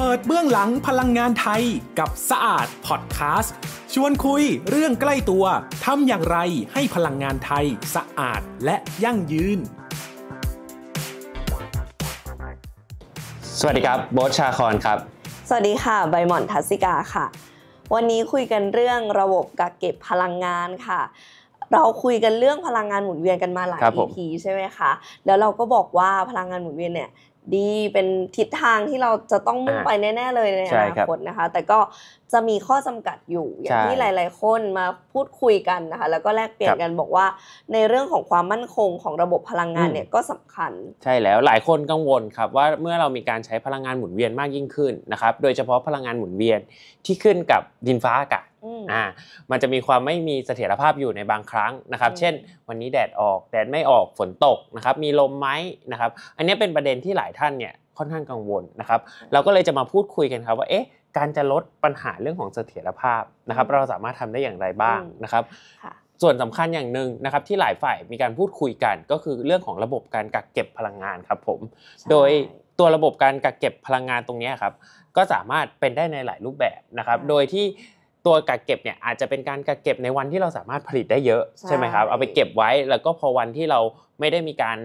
เปิดเบื้องหลังพลังงานไทยกับสะอาดพอดแคสต์ชวนคุยเรื่องใกล้ตัว ทำอย่างไรให้พลังงานไทยสะอาดและยั่งยืน สวัสดีครับ โบอสชาคอนครับ สวัสดีค่ะ ใบหม่อนทัศิกาค่ะ วันนี้คุยกันเรื่องระบบกักเก็บพลังงานค่ะเราคุยกันเรื่องพลังงานหมุนเวียนกันมาหลาย EP ใช่ไหมคะ แล้วเราก็บอกว่าพลังงานหมุนเวียนเนี่ยดีเป็นทิศทางที่เราจะต้องมุ่งไปแน่ๆเลยในอนาคตนะคะ แต่ก็จะมีข้อจำกัดอยู่ อย่างที่หลาย ๆ คนมาพูดคุยกันนะคะ แล้วก็แลกเปลี่ยนกันบอกว่า ในเรื่องของความมั่นคงของระบบพลังงานเนี่ยก็สำคัญ ใช่แล้วหลายคนกังวลครับว่าเมื่อเรามีการใช้พลังงานหมุนเวียนมากยิ่งขึ้นนะครับ โดยเฉพาะพลังงานหมุนเวียนที่ขึ้นกับดินฟ้าอากาศอ่ามันจะมีความไม่มีเสถียรภาพอยู่ในบางครั้งนะครับเช่นวันนี้แดดออกแดดไม่ออกฝนตกนะครับมีลมไหมนะครับอันนี้เป็นประเด็นที่หลายท่านเนี่ยค่อนข้างกังวลนะครับเราก็เลยจะมาพูดคุยกันครับว่าเอ๊ะการจะลดปัญหาเรื่องของเสถียรภาพนะครับเราสามารถทำได้อย่างไรบ้างนะครับส่วนสำคัญอย่างหนึ่งนะครับที่หลายฝ่ายมีการพูดคุยกันก็คือเรื่องของระบบการกักเก็บพลังงานครับผมโดยตัวระบบการกักเก็บพลังงานตรงนี้ครับก็สามารถเป็นได้ในหลายรูปแบบนะครับโดยที่ตัวกักเก็บเนี่ยอาจจะเป็นการกักเก็บในวันที่เราสามารถผลิตได้เยอะใช่ไหมครับเอาไปเก็บไว้แล้วก็พอวันที่เราไม่ได้มีการ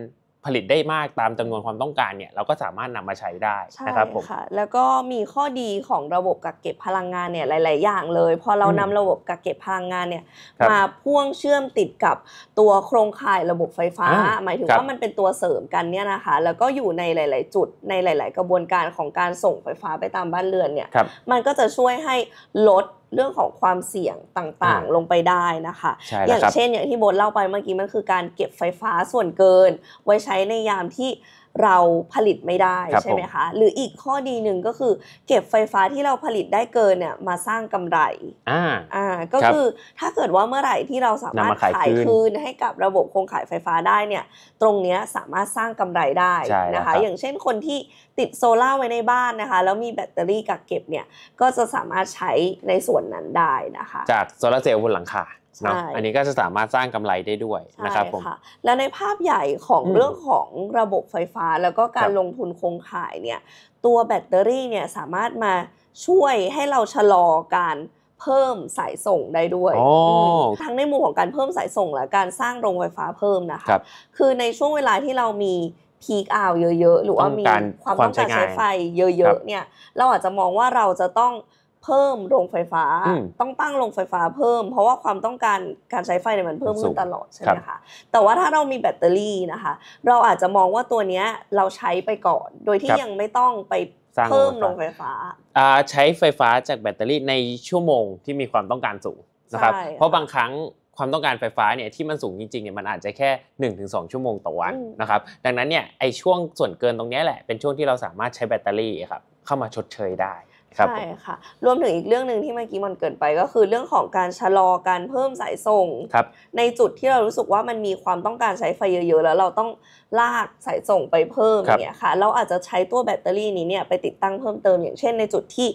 ผลิตได้มากตามจำนวนความต้องการเนี่ยเราก็สามารถนำมาใช้ได้นะครับผมแล้วก็มีข้อดีของระบบกักเก็บพลังงานเนี่ยหลาย ๆ อย่างเลยพอเรานำระบบกักเก็บพลังงานเนี่ยมาพ่วงเชื่อมติดกับตัวโครงข่ายระบบไฟฟ้า หมายถึงว่ามันเป็นตัวเสริมกันเนี่ยนะคะแล้วก็อยู่ในหลาย ๆ จุดในหลาย ๆ กระบวนการของการส่งไฟฟ้าไปตามบ้านเรือนเนี่ยมันก็จะช่วยให้ลดเรื่องของความเสี่ยงต่างๆ ลงไปได้นะคะ อย่างเช่นอย่างที่โบนเล่าไปเมื่อกี้มันคือการเก็บไฟฟ้าส่วนเกิน ไว้ใช้ในยามที่เราผลิตไม่ได้ใช่ไหมคะหรืออีกข้อดีหนึ่งก็คือ เก็บไฟฟ้าที่เราผลิตได้เกินเนี่ยมาสร้างกำไรอ่าอ่าก็คือถ้าเกิดว่าเมื่อไหร่ที่เราสามารถขายคืนให้กับระบบโครงข่ายไฟฟ้าได้เนี่ยตรงนี้สามารถสร้างกำไรได้นะคะ อย่างเช่นคนที่ติดโซล่าไว้ในบ้านนะคะแล้วมีแบตเตอรี่กักเก็บเนี่ยก็จะสามารถใช้ในส่วนนั้นได้นะคะ จากโซลาเซลล์บนหลังคาเนาะอันนี้ก็จะสามารถสร้างกำไรได้ด้วยนะครับผมและในภาพใหญ่ของเรื่องของระบบไฟฟ้าแล้วก็การลงทุนคงข่ายเนี่ยตัวแบตเตอรี่เนี่ยสามารถมาช่วยให้เราชะลอการเพิ่มสายส่งได้ด้วยทั้งในมุมของการเพิ่มสายส่ง และการสร้างโรงไฟฟ้าเพิ่มนะคะคคือในช่วงเวลาที่เรามีพีคอาวเยอะ ๆ หรือว่ามีความต้องการใช้ไฟเยอะๆเนี่ยเราอาจจะมองว่าเราจะต้องเพิ่มโรงไฟฟ้าต้องตั้งโรงไฟฟ้าเพิ่ม เพราะว่าความต้องการการใช้ไฟเนี่ยมันเพิ่มขึ้นตลอดใช่ไหมคะแต่ว่าถ้าเรามีแบตเตอรี่นะคะ เราอาจจะมองว่าตัวเนี้ยเราใช้ไปก่อน โดยที่ยังไม่ต้องไปเพิ่มโรงไฟฟ้าใช้ไฟฟ้าจากแบตเตอรี่ในชั่วโมงที่มีความต้องการสูงนะครับเพราะบางครั้งความต้องการไฟฟ้าเนี่ยที่มันสูงจริงๆเนี่ยมันอาจจะแค่ 1-2 ชั่วโมงต่อวันนะครับดังนั้นเนี่ยไอช่วงส่วนเกินตรงนี้แหละ เป็นช่วงที่เราสามารถใช้แบตเตอรี่ครับเข้ามาชดเชยได้ครับใช่ค่ะ รวมถึงอีกเรื่องหนึ่งที่เมื่อกี้มันเกินไปก็คือเรื่องของการชะลอการเพิ่มสายส่งครับในจุดที่เรารู้สึกว่ามันมีความต้องการใช้ไฟเยอะๆแล้วเราต้องลากสายส่งไปเพิ่มเนี่ยค่ะเราอาจจะใช้ตัวแบตเตอรี่นี้เนี่ยไปติดตั้งเพิ่มเติมอย่างเช่นในจุดที่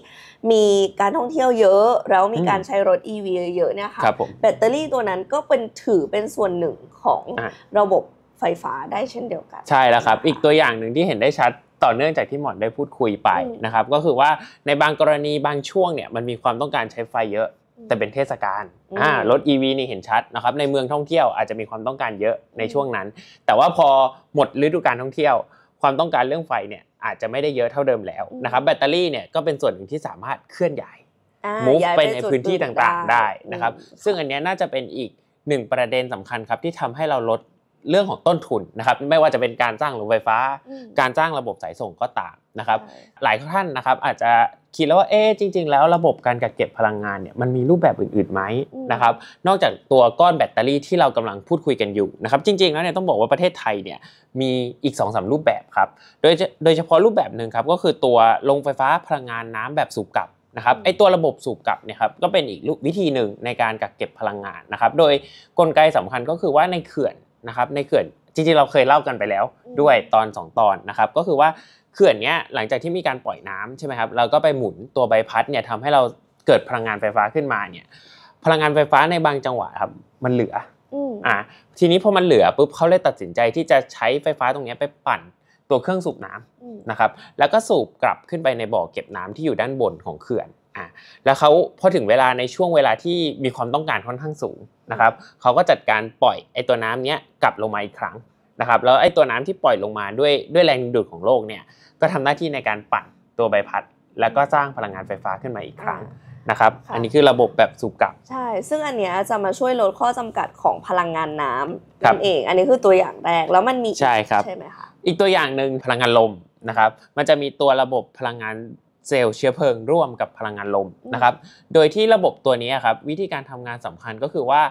มีการท่องเที่ยวเยอะ แล้วมีการใช้รถ EV เยอะๆเนี่ยค่ะคแบตเตอรี่ตัวนั้นก็เป็นถือเป็นส่วนหนึ่งของอะระบบไฟฟ้าได้เช่นเดียวกัน ใช่แล้วครับอีกตัวอย่างหนึ่งที่เห็นได้ชัดต่อเนื่องจากที่หมอนได้พูดคุยไปนะครับก็คือว่าในบางกรณีบางช่วงเนี่ยมันมีความต้องการใช้ไฟเยอะแต่เป็นเทศกาลอ่ารถ EV นี่เห็นชัดนะครับในเมืองท่องเที่ยวอาจจะมีความต้องการเยอะในช่วงนั้น แต่ว่าพอหมดฤดูการท่องเที่ยว ความต้องการเรื่องไฟเนี่ยอาจจะไม่ได้เยอะเท่าเดิมแล้วนะครับแบตเตอรี่เนี่ยก็เป็นส่วนหนึ่งที่สามารถเคลื่อนย้ายมุฟไปในพื้นที่ต่างๆได้นะครับซึ่งอันนี้น่าจะเป็นอีกหนึ่งประเด็นสำคัญครับที่ทำให้เราลดเรื่องของต้นทุนนะครับไม่ว่าจะเป็นการจ้างรถไฟฟ้า การจ้างระบบสายส่งก็ตามนะครับหลายท่านนะครับอาจจะคิดแล้วว่าเอ๊จริง ๆ แล้วระบบการกักเก็บพลังงานเนี่ยมันมีรูปแบบอื่น ๆไหมนะครับนอกจากตัวก้อนแบตเตอรี่ที่เรากำลังพูดคุยกันอยู่นะครับจริง ๆ แล้วเนี่ยต้องบอกว่าประเทศไทยเนี่ยมีอีก2อสรูปแบบครับโดยโดยเฉพาะรูปแบบหนึ่งครับก็คือตัวโรงไฟฟ้าพลังงานน้ำแบบสูบกลับนะครับไอตัวระบบสูบกลับเนี่ยครับก็เป็นอีกวิธีหนึ่งในการกักเก็บพลังงานนะครับโดยกลไกสำคัญก็คือว่าในเขื่อนนะครับในเขื่อนจริงๆเราเคยเล่ากันไปแล้วด้วยตอน 2 ตอนนะครับก็คือว่าเขื่อนเนี้ยหลังจากที่มีการปล่อยน้ำใช่ไหมครับเราก็ไปหมุนตัวใบพัดเนี่ยทำให้เราเกิดพลังงานไฟฟ้าขึ้นมาเนี่ย พลังงานไฟฟ้าในบางจังหวะครับมันเหลืออ่าทีนี้พอมันเหลือปุ๊บเขาเลยตัดสินใจที่จะใช้ไฟฟ้าตรงนี้ไปปั่นตัวเครื่องสูบน้ำนะครับแล้วก็สูบกลับขึ้นไปในบ่อเก็บน้ำที่อยู่ด้านบนของเขื่อนอ่ะแล้วเขาพอถึงเวลาในช่วงเวลาที่มีความต้องการค่อนข้างสูงนะครับเขาก็จัดการปล่อยไอตัวน้ำเนี้ยกลับลงมาอีกครั้งนะครับแล้วไอตัวน้ำที่ปล่อยลงมาด้วยด้วยแรงดูดของโลกเนี่ยก็ทำหน้าที่ในการปั่นตัวใบพัด แล้วก็สร้างพลังงานไฟฟ้าขึ้นมาอีกครั้งนะครับอันนี้คือระบบแบบสูบกลับใช่ซึ่งอันเนี้ยจะมาช่วยลดข้อจำกัดของพลังงานน้ำนั่นเอง อันนี้คือตัวอย่างแรกแล้วมันมีใช่ครับใช่ไหมคะอีกตัวอย่างหนึ่งพลังงานลมนะครับมันจะมีตัวระบบพลังงานเซลล์เชื้อเพลิงร่วมกับพลังงานลมนะครับ โดยที่ระบบตัวนี้ครับ วิธีการทำงานสำคัญก็คือว่า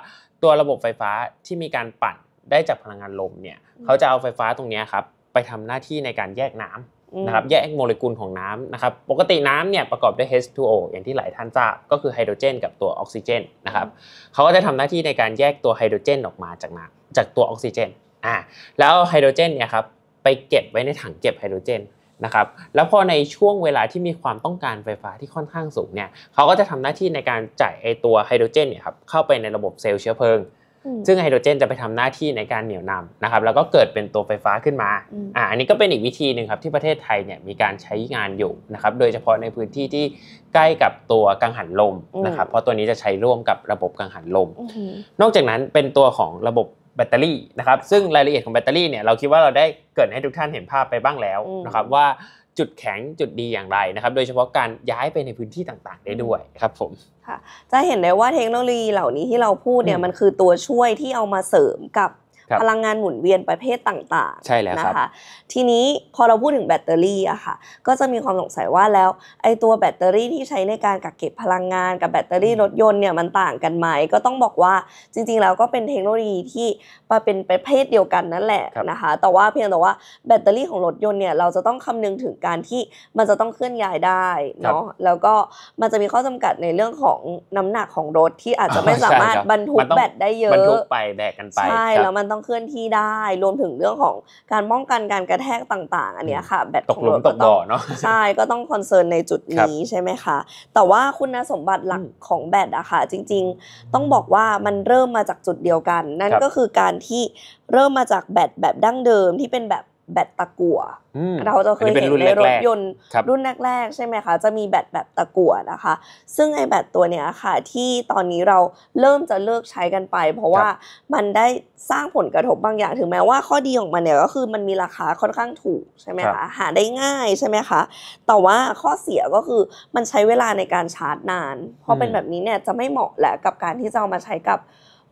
ตัวระบบไฟฟ้าที่มีการปั่นได้จากพลังงานลมเนี่ยเขาจะเอาไฟฟ้าตรงนี้ครับ ไปทำหน้าที่ในการแยกน้ำนะครับแยกโมเลกุลของน้ำนะครับปกติน้ำเนี่ยประกอบด้วย H2O อย่างที่หลายท่านทราบก็คือไฮโดรเจน กับตัวออกซิเจนนะครับเขาก็จะทำหน้าที่ในการแยกตัวไฮโดรเจนออกมาจากน้ำจากตัวออกซิเจนอ่าแล้วไฮโดรเจนเนี่ยครับไปเก็บไว้ในถังเก็บไฮโดรเจนนะครับแล้วพอในช่วงเวลาที่มีความต้องการไฟฟ้าที่ค่อนข้างสูงเนี่ยเขาก็จะทำหน้าที่ในการจ่ายไอตัวไฮโดรเจนเนี่ยครับเข้าไปในระบบเซลล์เชื้อเพลิง ซึ่งไฮโดรเจนจะไปทำหน้าที่ในการเหนี่ยวนำนะครับแล้วก็เกิดเป็นตัวไฟฟ้าขึ้นมาอ่าอันนี้ก็เป็นอีกวิธีหนึ่งครับที่ประเทศไทยเนี่ยมีการใช้งานอยู่นะครับโดยเฉพาะในพื้นที่ที่ใกล้กับตัวกังหันลมนะครับเพราะตัวนี้จะใช้ร่วมกับระบบกังหันลม นอกจากนั้นเป็นตัวของระบบแบตเตอรี่นะครับ ซึ่งรายละเอียดของแบตเตอรี่เนี่ยเราคิดว่าเราได้เกิดให้ทุกท่านเห็นภาพไปบ้างแล้วนะครับว่าจุดแข็งจุดดีอย่างไรนะครับโดยเฉพาะการย้ายไปในพื้นที่ต่างๆได้ด้วยครับผมค่ะ จะเห็นได้ว่าเทคโนโลยีเหล่านี้ที่เราพูดเนี่ยมันคือตัวช่วยที่เอามาเสริมกับพลังงานหมุนเวียนประเภทต่างๆ ใช่แล้วนะคะ ทีนี้พอเราพูดถึงแบตเตอรี่อะค่ะ ก็จะมีความสงสัยว่าแล้วไอตัวแบตเตอรี่ที่ใช้ในการกักเก็บพลังงานกับแบตเตอรี่รถยนต์เนี่ยมันต่างกันไหม ก็ต้องบอกว่าจริง ๆ แล้วก็เป็นเทคโนโลยีที่มาเป็นประเภทเดียวกันนั่นแหละนะคะ แต่ว่าเพียงแต่ว่าแบตเตอรี่ของรถยนต์เนี่ยเราจะต้องคำนึงถึงการที่มันจะต้องเคลื่อนย้ายได้เนาะ แล้วก็มันจะมีข้อจำกัดในเรื่องของน้ำหนักของรถที่อาจจะไม่สามารถบรรทุกแบตได้เยอะบรรทุกไปแบกกันไปใช่แล้วมันต้องเคลื่อนที่ได้รวมถึงเรื่องของการป้องกันการกระแทกต่าง ๆ อันนี้ค่ะแบตของรถก็ต้องใช่ก็ต้องคอนเซิร์นในจุดนี้ใช่ไหมคะ แต่ว่าคุณสมบัติหลักของแบตอะค่ะจริงๆ ต้องบอกว่ามันเริ่มมาจากจุดเดียวกัน นั่นก็คือการที่เริ่มมาจากแบตแบบดั้งเดิมที่เป็นแบบแบตตะกั่วเราจะเคยเห็นในรถยนต์ รุ่นแรก ๆใช่ไหมคะ จะมีแบตแบบตะกั่วนะคะ ซึ่งไอแบตตัวเนี้ยค่ะที่ตอนนี้เราเริ่มจะเลิกใช้กันไป เพราะว่ามันได้สร้างผลกระทบบางอย่างถึงแม้ว่าข้อดีของมันเนี่ยก็คือมันมีราคาค่อนข้างถูกใช่ไหมคะหาได้ง่ายใช่ไหมคะแต่ว่าข้อเสียก็คือมันใช้เวลาในการชาร์จนาน เพราะเป็นแบบนี้เนี่ยจะไม่เหมาะแหละกับการที่จะเอามาใช้กับ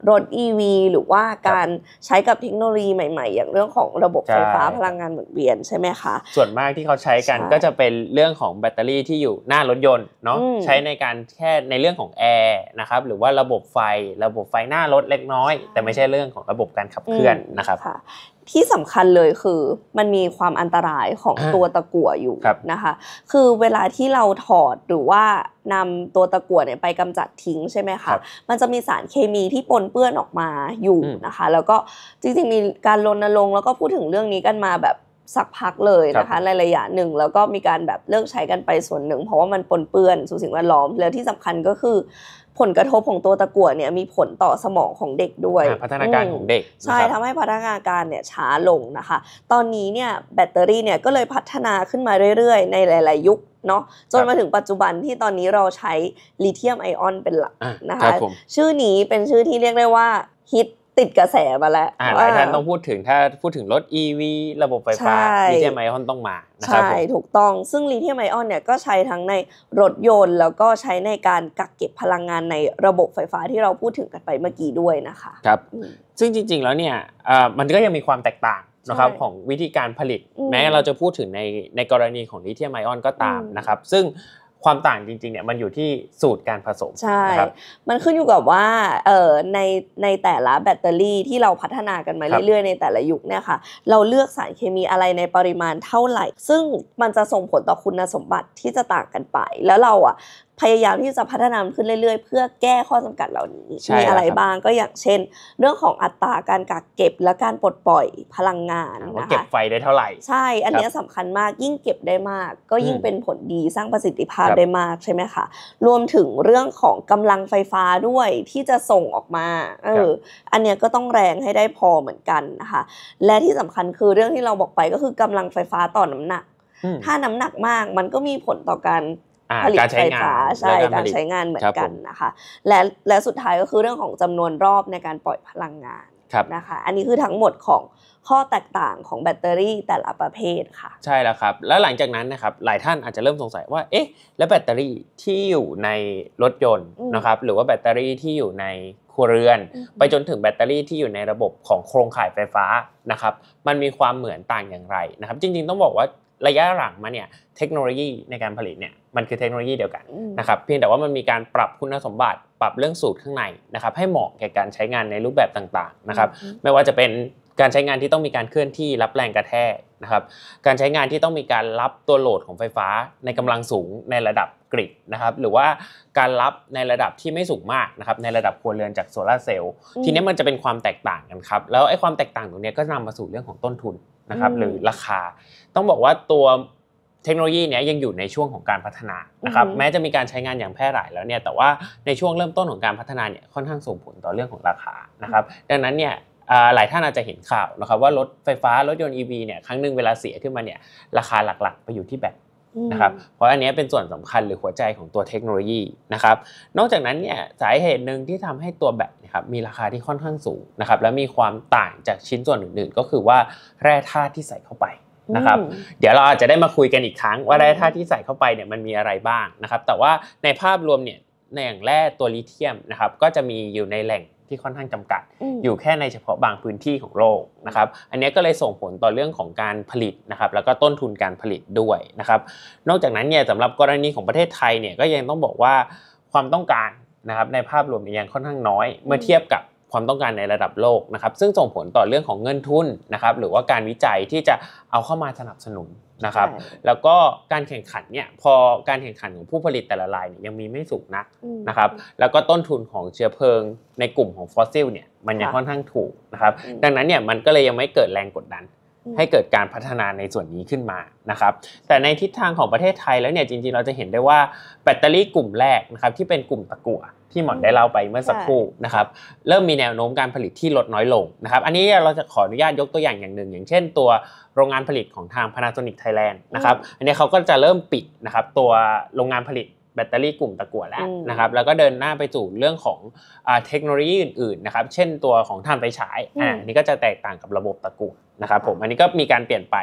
รถ e ีหรือว่าการใช้กับเทคโนโลยีใหม่ ๆ อย่างเรื่องของระบบไฟฟ้าพลังงานหมุนเวียนใช่ไหมคะส่วนมากที่เขาใช้กันก็จะเป็นเรื่องของแบตเตอรี่ที่อยู่หน้ารถยนต์เนาะใช้ในการแค่ในเรื่องของแอร์นะครับหรือว่าระบบไฟระบบไฟหน้ารถเล็กน้อย แต่ไม่ใช่เรื่องของระบบการขับเคลื่อนนะครับที่สำคัญเลยคือมันมีความอันตรายของตัวตะกั่วอยู่นะคะ คือเวลาที่เราถอดหรือว่านำตัวตะกั่วเนี่ยไปกำจัดทิ้งใช่ไหมคะมันจะมีสารเคมีที่ปนเปื้อนออกมาอยู่นะคะ แล้วก็จริงๆมีการรณรงค์แล้วก็พูดถึงเรื่องนี้กันมาแบบสักพักเลยนะคะ ในระยะหนึ่งแล้วก็มีการแบบเลิกใช้กันไปส่วนหนึ่ง เพราะว่ามันปนเปื้อน สู่สิ่งแวดล้อมแล้วที่สำคัญก็คือผลกระทบของตัวตะกั่วเนี่ยมีผลต่อสมองของเด็กด้วยพัฒนาการของเด็ก ใช่ทำให้พัฒนาการเนี่ยช้าลงนะคะ ตอนนี้เนี่ยแบตเตอรี่เนี่ยก็เลยพัฒนาขึ้นมาเรื่อยๆในหลายๆยุคเนาะจนมาถึงปัจจุบันที่ตอนนี้เราใช้ลิเธียมไอออนเป็นหลักนะคะ ชื่อนี้เป็นชื่อที่เรียกได้ว่าฮิตติดกระแสมาแล้วหลายท่านต้องพูดถึงถ้าพูดถึงรถ e ีระบบไฟฟ้าลิเธียมไอออนต้องมา ใช่ ถูกต้องซึ่งลิเธียมไอออนเนี่ยก็ใช้ทั้งในรถยนต์แล้วก็ใช้ในการกักเก็บพลังงานในระบบไฟฟ้าที่เราพูดถึงกันไปเมื่อกี้ด้วยนะคะ ครับ ซึ่งจริงๆแล้วเนี่ยมันก็ยังมีความแตกต่างนะครับของวิธีการผลิต แม้เราจะพูดถึงในในกรณีของลิเธียมไอออนก็ตามนะครับซึ่งความต่างจริงๆ เนี่ยมันอยู่ที่สูตรการผสมใช่มันขึ้นอยู่กับว่าเอ่อในในแต่ละแบตเตอรี่ที่เราพัฒนากันมาเรื่อยๆ ในแต่ละยุคเนี่ยค่ะเราเลือกสารเคมีอะไรในปริมาณเท่าไหร่ซึ่งมันจะส่งผลต่อคุณสมบัติที่จะต่างกันไปแล้วเราอ่ะพยายามที่จะพัฒนาขึ้นเรื่อยๆเพื่อแก้ข้อจำกัดเหล่านี้มีอะไรบ้างก็อย่างเช่น เรื่องของอัตราการกักเก็บ และการปลดปล่อยพลังงานนะคะเก็บไฟได้เท่าไหร่ใช่ อันนี้สำคัญมากยิ่งเก็บได้มาก ก็ยิ่งเป็นผลดีสร้างประสิทธิภาพได้มากใช่ไหมคะรวมถึงเรื่องของกำลังไฟฟ้าด้วยที่จะส่งออกมาเอออันเนี้ยก็ต้องแรงให้ได้พอเหมือนกันนะคะและที่สำคัญคือเรื่องที่เราบอกไปก็คือกำลังไฟฟ้าต่อน้ำหนัก ถ้าน้ำหนักมากมันก็มีผลต่อการผลิตไฟฟ้าใช่การใช้งานเหมือนกันนะคะและและสุดท้ายก็คือเรื่องของจำนวนรอบในการปล่อยพลังงานนะคะอันนี้คือทั้งหมดของข้อแตกต่างของแบตเตอรี่แต่ละประเภทค่ะ ใช่ แล้วครับแล้วหลังจากนั้นนะครับหลายท่านอาจจะเริ่มสงสัยว่าเอ๊ะ แล้วแบตเตอรี่ที่อยู่ในรถยนต์นะครับหรือว่าแบตเตอรี่ที่อยู่ในครัวเรือน ไปจนถึงแบตเตอรี่ที่อยู่ในระบบของโครงข่ายไฟฟ้านะครับมันมีความเหมือนต่างอย่างไรนะครับจริงๆ ต้องบอกว่าระยะหลังมาเนี่ยเทคโนโลยีในการผลิตเนี่ยมันคือเทคโนโลยีเดียวกันนะครับเพียงแต่ว่ามันมีการปรับคุณสมบัติ ปรับเรื่องสูตรข้างในนะครับให้เหมาะแก่การใช้งานในรูปแบบต่างๆนะครับไม่ว่าจะเป็นการใช้งานที่ต้องมีการเคลื่อนที่รับแรงกระแทกนะครับการใช้งานที่ต้องมีการรับตัวโหลดของไฟฟ้า ในกำลังสูงในระดับกริดนะครับหรือว่าการรับในระดับที่ไม่สูงมากนะครับในระดับครัวเรือนจากโซลาเซลล์ทีนี้มันจะเป็นความแตกต่างกันครับแล้วไอ้ความแตกต่างตรงนี้ก็นำมาสู่เรื่องของต้นทุนนะครับหรือราคาต้องบอกว่าตัวเทคโนโลยีนี้ยังอยู่ในช่วงของการพัฒนานะครับแม้จะมีการใช้งานอย่างแพร่หลายแล้วเนี่ยแต่ว่าในช่วงเริ่มต้นของการพัฒนาเนี่ยค่อนข้างส่งผลต่อเรื่องของราคานะครับดังนั้นเนี่ยหลายท่านอาจจะเห็นข่าวนะครับว่ารถไฟฟ้า รถยนต์ EV เนี่ยครั้งหนึ่งเวลาเสียขึ้นมาเนี่ยราคาหลักๆ ไปอยู่ที่แบตนะครับเพราะอันนี้เป็นส่วนสำคัญหรือหัวใจของตัวเทคโนโลยีนะครับ นอกจากนั้นเนี่ยสาเหตุหนึ่งที่ทำให้ตัวแบตนะครับมีราคาที่ค่อนข้างสูงนะครับและมีความต่างจากชิ้นส่วนอื่น ๆ ก็คือว่าแร่ธาตุที่ใส่เข้าไปนะครับ เดี๋ยวเราอาจจะได้มาคุยกันอีกครั้งว่าแร่ธาตุที่ใส่เข้าไปเนี่ยมันมีอะไรบ้างนะครับแต่ว่าในภาพรวมเนี่ยในอย่างแร่ตัวลิเทียมนะครับก็จะมีอยู่ในแหล่งที่ค่อนข้างจำกัดอยู่แค่ในเฉพาะบางพื้นที่ของโลกนะครับอันนี้ก็เลยส่งผลต่อเรื่องของการผลิตนะครับแล้วก็ต้นทุนการผลิตด้วยนะครับนอกจากนั้นเนี่ยสำหรับกรณีของประเทศไทยเนี่ยก็ยังต้องบอกว่าความต้องการนะครับในภาพรวมยังค่อนข้างน้อยเมื่อเทียบกับความต้องการในระดับโลกนะครับซึ่งส่งผลต่อเรื่องของเงินทุนนะครับหรือว่าการวิจัยที่จะเอาเข้ามาสนับสนุนนะครับแล้วก็การแข่งขันเนี่ยพอการแข่งขันของผู้ผลิตแต่ละรายเนี่ยยังมีไม่สูงนักนะครับแล้วก็ต้นทุนของเชื้อเพลิง ในกลุ่มของฟอสซิลเนี่ยมันยังค่อนข้างถูกนะครับดังนั้นเนี่ยมันก็เลยยังไม่เกิดแรงกดดันให้เกิดการพัฒนาในส่วนนี้ขึ้นมานะครับแต่ในทิศทางของประเทศไทยแล้วเนี่ยจริงๆเราจะเห็นได้ว่า แบตเตอรี่กลุ่มแรกนะครับที่เป็นกลุ่มตะกั่วที่หมอนได้เล่าไปเมื่อสักครู่นะครับเริ่มมีแนวโน้มการผลิตที่ลดน้อยลงนะครับอันนี้เราจะขออนุญาตยกตัวอย่างอย่างหนึ่ง อย่างเช่นตัวโรงงานผลิตของทาง Panasonic Thailand นะครับอันนี้เขาก็จะเริ่มปิดนะครับตัวโรงงานผลิตแบตเตอรี่กลุ่มตะกั่วแล้วนะครับ แล้วก็เดินหน้าไปสู่เรื่องของเทคโนโลยีอื่นๆนะครับ เช่นตัวของท่านไฟฉายอ่านี่ก็จะแตกต่างกับระบบตะกั่วนะครับผม อันนี้ก็มีการเปลี่ยนไป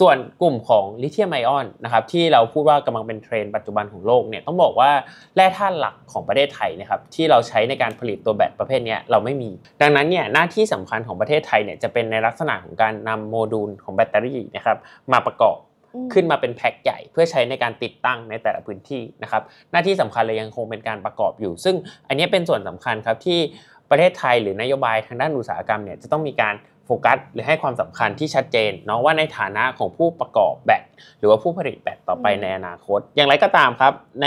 ส่วนกลุ่มของลิเธียมไอออนนะครับที่เราพูดว่ากำลังเป็นเทรนด์ปัจจุบันของโลกเนี่ยต้องบอกว่าแร่ธาตุหลักของประเทศไทยนะครับที่เราใช้ในการผลิตตัวแบตประเภทนี้เราไม่มี ดังนั้นเนี่ยหน้าที่สำคัญของประเทศไทยเนี่ยจะเป็นในลักษณะของการนำโมดูลของแบตเตอรี่นะครับมาประกอบขึ้นมาเป็นแพ็คใหญ่เพื่อใช้ในการติดตั้งในแต่ละพื้นที่นะครับหน้าที่สำคัญเลยยังคงเป็นการประกอบอยู่ ซึ่งอันนี้เป็นส่วนสำคัญครับที่ประเทศไทย หรือนโยบายทางด้านอุตสาหกรรมเนี่ยจะต้องมีการโฟกัสหรือให้ความสำคัญที่ชัดเจนเนาะว่าในฐานะของผู้ประกอบแบต หรือว่าผู้ผลิตแบตต่อไปในอนาคต อย่างไรก็ตามครับ ใน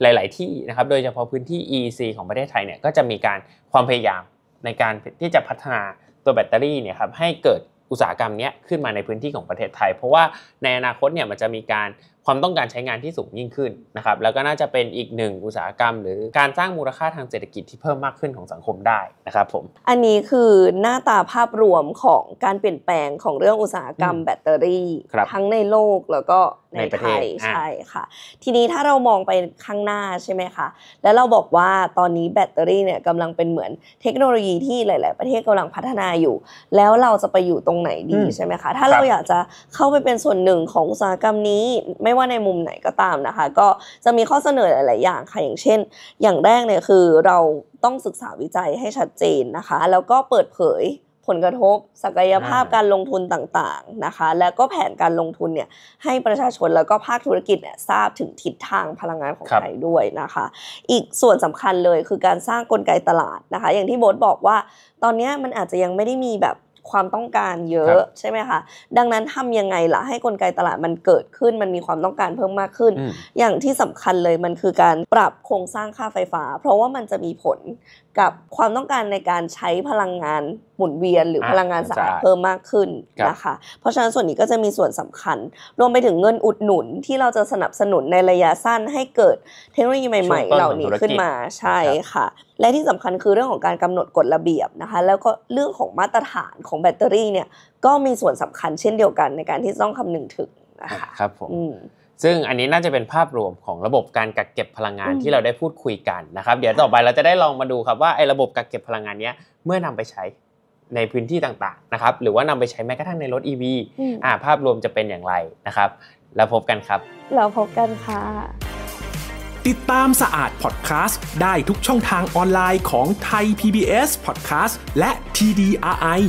หลาย ๆ ที่นะครับโดยเฉพาะพื้นที่ e c ของประเทศไทยเนี่ยก็จะมีการความพยายามในการที่จะพัฒนาตัวแบตเตอรี่เนี่ยครับให้เกิดอุตสาหกรรมนี้ขึ้นมาในพื้นที่ของประเทศไทยเพราะว่าในอนาคตเนี่ยมันจะมีการความต้องการใช้งานที่สูงยิ่งขึ้นนะครับแล้วก็น่าจะเป็นอีกหนึ่งอุตสาหกรรม หรือการสร้างมูลค่าทางเศรษฐกิจที่เพิ่มมากขึ้นของสังคมได้นะครับผมอันนี้คือหน้าตาภาพรวมของการเปลี่ยนแปลงของเรื่องอุตสาหกรรม แบตเตอรี่ทั้งในโลกแล้วก็ในไทยใช่ค่ะทีนี้ถ้าเรามองไปข้างหน้าใช่ไหมคะแล้วเราบอกว่าตอนนี้แบตเตอรี่เนี่ยกำลังเป็นเหมือนเทคโนโลยีที่หลาย ๆประเทศกำลังพัฒนาอยู่ แล้วเราจะไปอยู่ตรงไหนดีใช่ไหมคะถ้าเราอยากจะเข้าไปเป็นส่วนหนึ่งของอุตสาหกรรมนี้ไม่ไม่ว่าในมุมไหนก็ตามนะคะ ก็จะมีข้อเสนอหลาย ๆ อย่างค่ะอย่างเช่น อย่างแรกเนี่ยคือเราต้องศึกษาวิจัยให้ชัดเจนนะคะ แล้วก็เปิดเผยผลกระทบ ศักยภาพการลงทุนต่าง ๆ นะคะ แล้วก็แผนการลงทุนเนี่ยให้ประชาชนแล้วก็ภาคธุรกิจเนี่ยทราบถึงทิศทางพลังงานของไทยด้วยนะคะ อีกส่วนสำคัญเลยคือการสร้างกลไกตลาดนะคะ อย่างที่โบ๊ทบอกว่าตอนนี้มันอาจจะยังไม่ได้มีแบบความต้องการเยอะใช่ไหมคะดังนั้นทำยังไงล่ะให้กลไกตลาดมันเกิดขึ้น มันมีความต้องการเพิ่มมากขึ้น อย่างที่สำคัญเลยมันคือการปรับโครงสร้างค่าไฟฟ้า เพราะว่ามันจะมีผลกับความต้องการในการใช้พลังงานมุนเวียนหรือพลังงานสะอาดเพิ่มมากขึ้นนะคะเพราะฉะนั้นส่วนนี้ก็จะมีส่วนสำคัญ รวมไปถึงเงินอุดหนุนที่เราจะสนับสนุนในระยะสั้น ให้เกิดเทคโนโลยีใหม่ๆ เหล่านี้ขึ้นมาใช่ค่ะ และที่สำคัญคือเรื่องของการกำหนดกฎระเบียบนะคะแล้วก็เรื่องของมาตรฐานของแบตเตอรี่เนี่ยก็มีส่วนสำคัญเช่นเดียวกันในการที่ต้องคำนึงถึงนะคะครับผมซึ่งอันนี้น่าจะเป็นภาพรวมของระบบการกักเก็บพลังงานที่เราได้พูดคุยกันนะครับเดี๋ยวต่อไปเราจะได้ลองมาดูครับว่าไอ้ระบบกักเก็บพลังงานนี้เมื่อนำไปใช้ในพื้นที่ต่าง ๆ นะครับ หรือว่านำไปใช้แม้กระทั่งในรถ EV อ่า ภาพรวมจะเป็นอย่างไรนะครับ เราพบกันครับ เราพบกันค่ะ ติดตามสะอาดพอดแคสต์ได้ทุกช่องทางออนไลน์ของไทย PBS Podcast และ TDRI